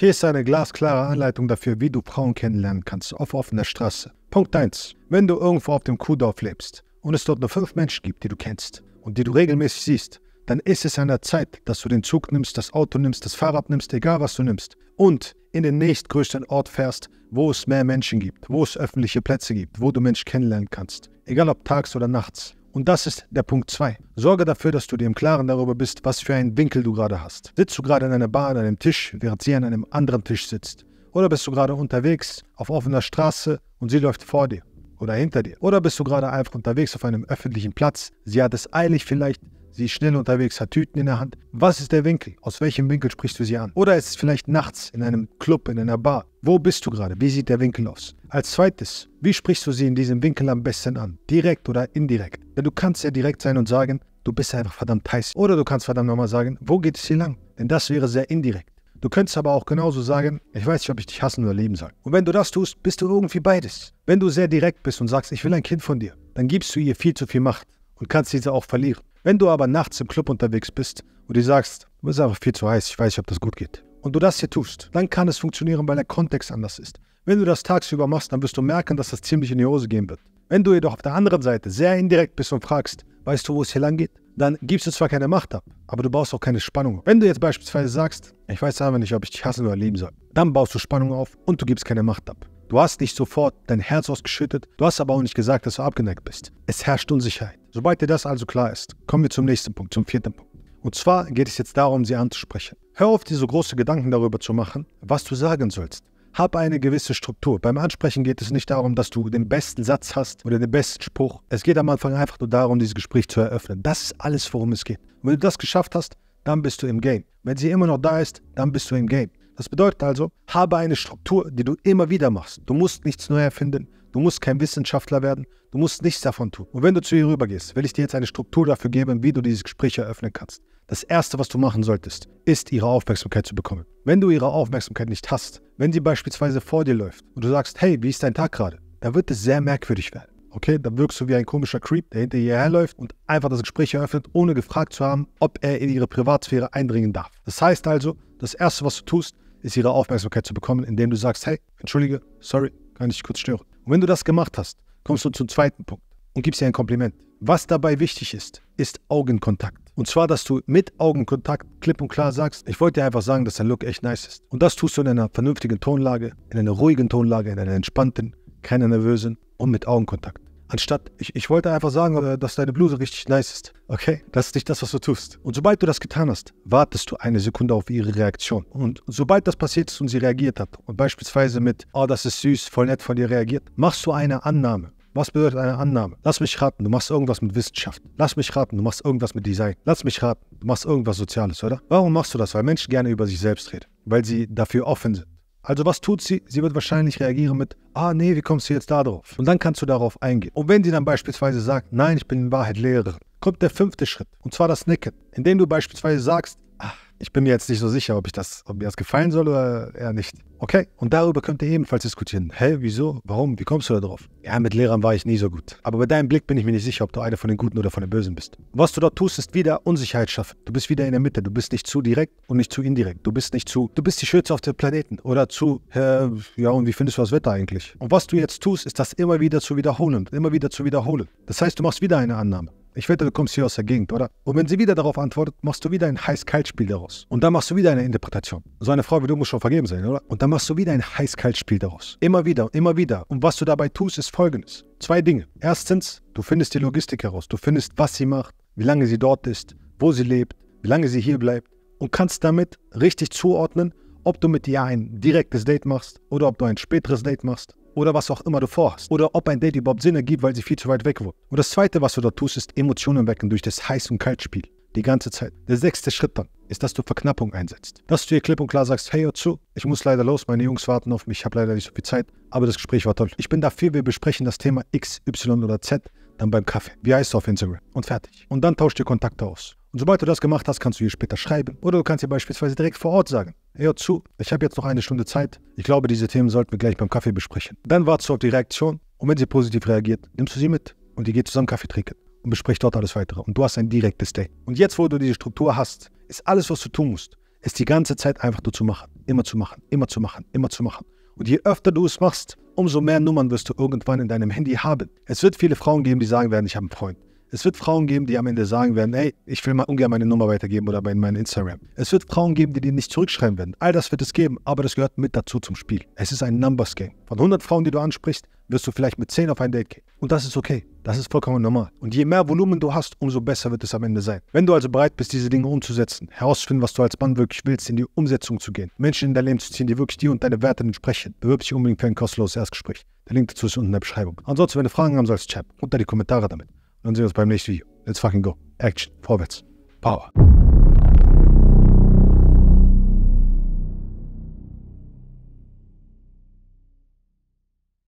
Hier ist eine glasklare Anleitung dafür, wie du Frauen kennenlernen kannst auf offener Straße. Punkt 1. Wenn du irgendwo auf dem Kuhdorf lebst und es dort nur fünf Menschen gibt, die du kennst und die du regelmäßig siehst, dann ist es an der Zeit, dass du den Zug nimmst, das Auto nimmst, das Fahrrad nimmst, egal was du nimmst und in den nächstgrößten Ort fährst, wo es mehr Menschen gibt, wo es öffentliche Plätze gibt, wo du Menschen kennenlernen kannst. Egal ob tags oder nachts. Und das ist der Punkt 2. Sorge dafür, dass du dir im Klaren darüber bist, was für einen Winkel du gerade hast. Sitzt du gerade in einer Bar an einem Tisch, während sie an einem anderen Tisch sitzt? Oder bist du gerade unterwegs auf offener Straße und sie läuft vor dir oder hinter dir? Oder bist du gerade einfach unterwegs auf einem öffentlichen Platz? Sie hat es eilig vielleicht, Sie ist schnell unterwegs, hat Tüten in der Hand. Was ist der Winkel? Aus welchem Winkel sprichst du sie an? Oder ist es vielleicht nachts in einem Club, in einer Bar? Wo bist du gerade? Wie sieht der Winkel aus? Als zweites, wie sprichst du sie in diesem Winkel am besten an? Direkt oder indirekt? Denn du kannst ja direkt sein und sagen, du bist einfach verdammt heiß. Oder du kannst verdammt nochmal sagen, wo geht es hier lang? Denn das wäre sehr indirekt. Du könntest aber auch genauso sagen, ich weiß nicht, ob ich dich hassen oder leben soll. Und wenn du das tust, bist du irgendwie beides. Wenn du sehr direkt bist und sagst, ich will ein Kind von dir, dann gibst du ihr viel zu viel Macht und kannst diese auch verlieren. Wenn du aber nachts im Club unterwegs bist und dir sagst, du bist einfach viel zu heiß, ich weiß nicht, ob das gut geht, und du das hier tust, dann kann es funktionieren, weil der Kontext anders ist. Wenn du das tagsüber machst, dann wirst du merken, dass das ziemlich in die Hose gehen wird. Wenn du jedoch auf der anderen Seite sehr indirekt bist und fragst, weißt du, wo es hier lang geht, dann gibst du zwar keine Macht ab, aber du baust auch keine Spannung. Wenn du jetzt beispielsweise sagst, ich weiß einfach nicht, ob ich dich hassen oder lieben soll, dann baust du Spannung auf und du gibst keine Macht ab. Du hast nicht sofort dein Herz ausgeschüttet, du hast aber auch nicht gesagt, dass du abgeneigt bist. Es herrscht Unsicherheit. Sobald dir das also klar ist, kommen wir zum nächsten Punkt, zum vierten Punkt. Und zwar geht es jetzt darum, sie anzusprechen. Hör auf, dir so große Gedanken darüber zu machen, was du sagen sollst. Hab eine gewisse Struktur. Beim Ansprechen geht es nicht darum, dass du den besten Satz hast oder den besten Spruch. Es geht am Anfang einfach nur darum, dieses Gespräch zu eröffnen. Das ist alles, worum es geht. Und wenn du das geschafft hast, dann bist du im Game. Wenn sie immer noch da ist, dann bist du im Game. Das bedeutet also, habe eine Struktur, die du immer wieder machst. Du musst nichts neu erfinden. Du musst kein Wissenschaftler werden, du musst nichts davon tun. Und wenn du zu ihr rübergehst, will ich dir jetzt eine Struktur dafür geben, wie du dieses Gespräch eröffnen kannst. Das Erste, was du machen solltest, ist, ihre Aufmerksamkeit zu bekommen. Wenn du ihre Aufmerksamkeit nicht hast, wenn sie beispielsweise vor dir läuft und du sagst, hey, wie ist dein Tag gerade? Da wird es sehr merkwürdig werden. Okay, dann wirkst du wie ein komischer Creep, der hinter ihr herläuft und einfach das Gespräch eröffnet, ohne gefragt zu haben, ob er in ihre Privatsphäre eindringen darf. Das heißt also, das Erste, was du tust, ist ihre Aufmerksamkeit zu bekommen, indem du sagst, hey, entschuldige, sorry, kann ich kurz stören. Und wenn du das gemacht hast, kommst du zum zweiten Punkt und gibst ihr ein Kompliment. Was dabei wichtig ist, ist Augenkontakt. Und zwar, dass du mit Augenkontakt klipp und klar sagst, ich wollte dir einfach sagen, dass dein Look echt nice ist. Und das tust du in einer vernünftigen Tonlage, in einer ruhigen Tonlage, in einer entspannten, keiner nervösen und mit Augenkontakt. Anstatt, ich, ich wollte einfach sagen, äh, dass deine Bluse richtig nice ist. Okay? Das ist nicht das, was du tust. Und sobald du das getan hast, wartest du eine Sekunde auf ihre Reaktion. Und sobald das passiert ist und sie reagiert hat, und beispielsweise mit, oh, das ist süß, voll nett von dir reagiert, machst du eine Annahme. Was bedeutet eine Annahme? Lass mich raten, du machst irgendwas mit Wissenschaft. Lass mich raten, du machst irgendwas mit Design. Lass mich raten, du machst irgendwas Soziales, oder? Warum machst du das? Weil Menschen gerne über sich selbst reden. Weil sie dafür offen sind. Also was tut sie? Sie wird wahrscheinlich reagieren mit, ah nee, wie kommst du jetzt da drauf? Und dann kannst du darauf eingehen. Und wenn sie dann beispielsweise sagt, nein, ich bin in Wahrheit Lehrerin, kommt der fünfte Schritt, und zwar das Nicken, indem du beispielsweise sagst, ich bin mir jetzt nicht so sicher, ob, ich das, ob mir das gefallen soll oder eher nicht. Okay, und darüber könnt ihr ebenfalls diskutieren. Hä, wieso? Warum? Wie kommst du da drauf? Ja, mit Lehrern war ich nie so gut. Aber bei deinem Blick bin ich mir nicht sicher, ob du einer von den Guten oder von den Bösen bist. Was du dort tust, ist wieder Unsicherheit schaffen. Du bist wieder in der Mitte. Du bist nicht zu direkt und nicht zu indirekt. Du bist nicht zu, du bist die Schürze auf dem Planeten oder zu, äh, ja, und wie findest du das Wetter eigentlich? Und was du jetzt tust, ist das immer wieder zu wiederholen, immer wieder zu wiederholen. Das heißt, du machst wieder eine Annahme. Ich wette, du kommst hier aus der Gegend, oder? Und wenn sie wieder darauf antwortet, machst du wieder ein Heiß-Kalt-Spiel daraus. Und dann machst du wieder eine Interpretation. So eine Frau wie du muss schon vergeben sein, oder? Und dann machst du wieder ein Heiß-Kalt-Spiel daraus. Immer wieder immer wieder. Und was du dabei tust, ist folgendes. Zwei Dinge. Erstens, du findest die Logistik heraus. Du findest, was sie macht, wie lange sie dort ist, wo sie lebt, wie lange sie hier bleibt. Und kannst damit richtig zuordnen, ob du mit ihr ein direktes Date machst oder ob du ein späteres Date machst oder was auch immer du vorhast. Oder ob ein Date überhaupt Sinn ergibt, weil sie viel zu weit weg wohnt. Und das zweite, was du dort tust, ist Emotionen wecken durch das Heiß- und Kaltspiel. Die ganze Zeit. Der sechste Schritt dann ist, dass du Verknappung einsetzt. Dass du ihr klipp und klar sagst, hey, hör zu, ich muss leider los, meine Jungs warten auf mich, ich habe leider nicht so viel Zeit, aber das Gespräch war toll. Ich bin dafür, wir besprechen das Thema X, Y oder Z dann beim Kaffee. Wie heißt du auf Instagram? Und fertig. Und dann tauscht ihr Kontakte aus. Und sobald du das gemacht hast, kannst du ihr später schreiben. Oder du kannst ihr beispielsweise direkt vor Ort sagen, hey, hör zu, ich habe jetzt noch eine Stunde Zeit. Ich glaube, diese Themen sollten wir gleich beim Kaffee besprechen. Dann wartest du auf die Reaktion und wenn sie positiv reagiert, nimmst du sie mit und ihr geht zusammen Kaffee trinken und besprecht dort alles weitere. Und du hast ein direktes Day. Und jetzt, wo du diese Struktur hast, ist alles, was du tun musst, ist die ganze Zeit einfach nur zu machen. Immer zu machen, immer zu machen, immer zu machen. Und je öfter du es machst, umso mehr Nummern wirst du irgendwann in deinem Handy haben. Es wird viele Frauen geben, die sagen werden, ich habe einen Freund. Es wird Frauen geben, die am Ende sagen werden, ey, ich will mal ungern meine Nummer weitergeben oder mein, mein Instagram. Es wird Frauen geben, die dir nicht zurückschreiben werden. All das wird es geben, aber das gehört mit dazu zum Spiel. Es ist ein Numbers Game. Von 100 Frauen, die du ansprichst, wirst du vielleicht mit 10 auf ein Date gehen. Und das ist okay. Das ist vollkommen normal. Und je mehr Volumen du hast, umso besser wird es am Ende sein. Wenn du also bereit bist, diese Dinge umzusetzen, herauszufinden, was du als Mann wirklich willst, in die Umsetzung zu gehen, Menschen in dein Leben zu ziehen, die wirklich dir und deine Werte entsprechen, bewirb dich unbedingt für ein kostenloses Erstgespräch. Der Link dazu ist unten in der Beschreibung. Ansonsten, wenn du Fragen haben sollst, Chat, unter die Kommentare damit. Dann sehen wir uns beim nächsten Video. Let's fucking go. Action. Vorwärts. Power.